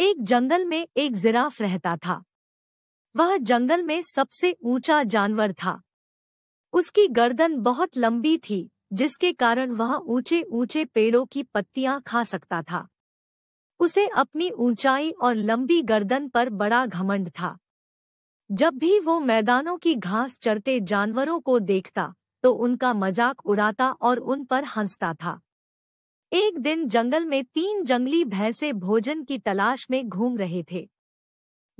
एक जंगल में एक जिराफ रहता था वह जंगल में सबसे ऊंचा जानवर था उसकी गर्दन बहुत लंबी थी जिसके कारण वह ऊंचे ऊंचे पेड़ों की पत्तियां खा सकता था उसे अपनी ऊंचाई और लंबी गर्दन पर बड़ा घमंड था जब भी वो मैदानों की घास चरते जानवरों को देखता तो उनका मजाक उड़ाता और उन पर हंसता था एक दिन जंगल में तीन जंगली भैंसे भोजन की तलाश में घूम रहे थे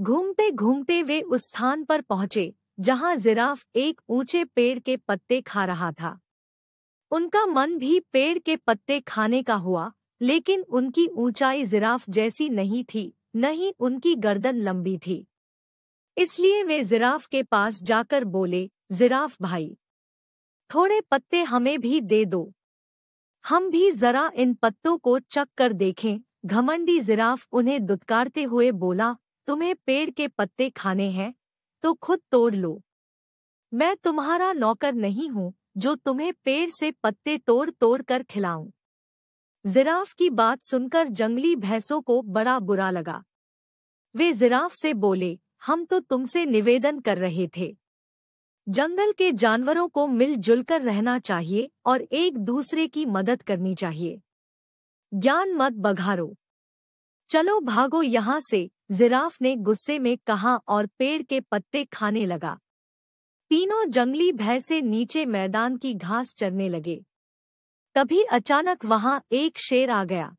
घूमते घूमते वे उस स्थान पर पहुंचे जहां जिराफ एक ऊंचे पेड़ के पत्ते खा रहा था उनका मन भी पेड़ के पत्ते खाने का हुआ लेकिन उनकी ऊंचाई जिराफ जैसी नहीं थी न ही उनकी गर्दन लंबी थी इसलिए वे जिराफ के पास जाकर बोले जिराफ भाई थोड़े पत्ते हमें भी दे दो हम भी जरा इन पत्तों को चक कर देखें घमंडी जिराफ उन्हें दुदकारते हुए बोला तुम्हें पेड़ के पत्ते खाने हैं तो खुद तोड़ लो मैं तुम्हारा नौकर नहीं हूँ जो तुम्हें पेड़ से पत्ते तोड़ तोड़ कर खिलाऊं जिराफ की बात सुनकर जंगली भैंसों को बड़ा बुरा लगा वे जिराफ से बोले हम तो तुमसे निवेदन कर रहे थे जंगल के जानवरों को मिलजुल कर रहना चाहिए और एक दूसरे की मदद करनी चाहिए ज्ञान मत बघारो चलो भागो यहाँ से जिराफ ने गुस्से में कहा और पेड़ के पत्ते खाने लगा तीनों जंगली भय से नीचे मैदान की घास चरने लगे तभी अचानक वहां एक शेर आ गया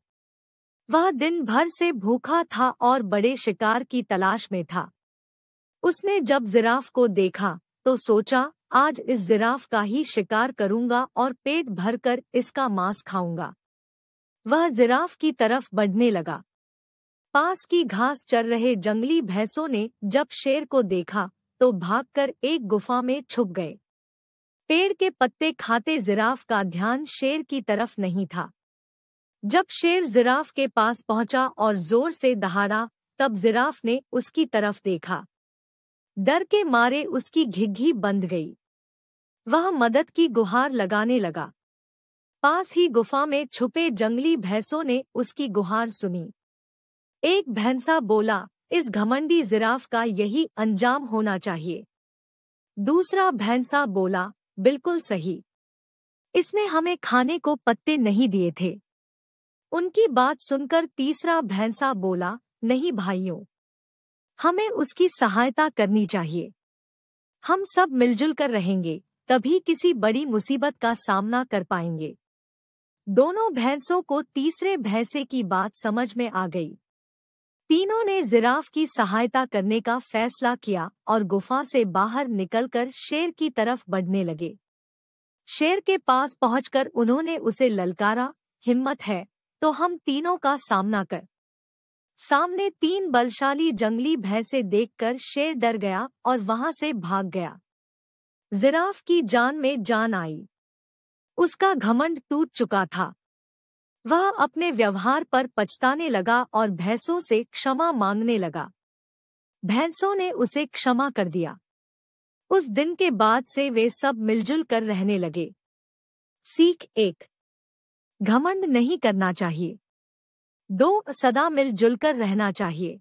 वह दिन भर से भूखा था और बड़े शिकार की तलाश में था उसने जब जिराफ को देखा तो सोचा आज इस जिराफ का ही शिकार करूंगा और पेट भरकर इसका मांस खाऊंगा वह जिराफ की तरफ बढ़ने लगा पास की घास चर रहे जंगली भैंसों ने जब शेर को देखा तो भागकर एक गुफा में छुप गए पेड़ के पत्ते खाते जिराफ का ध्यान शेर की तरफ नहीं था जब शेर जिराफ के पास पहुंचा और जोर से दहाड़ा तब जिराफ ने उसकी तरफ देखा डर के मारे उसकी घिघी बंध गई वह मदद की गुहार लगाने लगा पास ही गुफा में छुपे जंगली भैंसों ने उसकी गुहार सुनी एक भैंसा बोला इस घमंडी जिराफ का यही अंजाम होना चाहिए दूसरा भैंसा बोला बिल्कुल सही इसने हमें खाने को पत्ते नहीं दिए थे उनकी बात सुनकर तीसरा भैंसा बोला नहीं भाइयों हमें उसकी सहायता करनी चाहिए हम सब मिलजुल कर रहेंगे तभी किसी बड़ी मुसीबत का सामना कर पाएंगे दोनों भैंसों को तीसरे भैंसे की बात समझ में आ गई तीनों ने जिराफ की सहायता करने का फैसला किया और गुफा से बाहर निकलकर शेर की तरफ बढ़ने लगे शेर के पास पहुंचकर उन्होंने उसे ललकारा हिम्मत है तो हम तीनों का सामना कर सामने तीन बलशाली जंगली भैंसे देखकर शेर डर गया और वहां से भाग गया जिराफ की जान में जान आई उसका घमंड टूट चुका था वह अपने व्यवहार पर पछताने लगा और भैंसों से क्षमा मांगने लगा भैंसों ने उसे क्षमा कर दिया उस दिन के बाद से वे सब मिलजुल कर रहने लगे सीख एक घमंड नहीं करना चाहिए दो सदा मिलजुल कर रहना चाहिए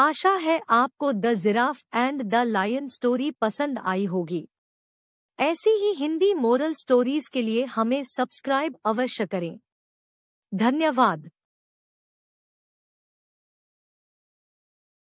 आशा है आपको the giraffe and the lion story पसंद आई होगी ऐसी ही हिंदी मोरल स्टोरीज के लिए हमें सब्सक्राइब अवश्य करें धन्यवाद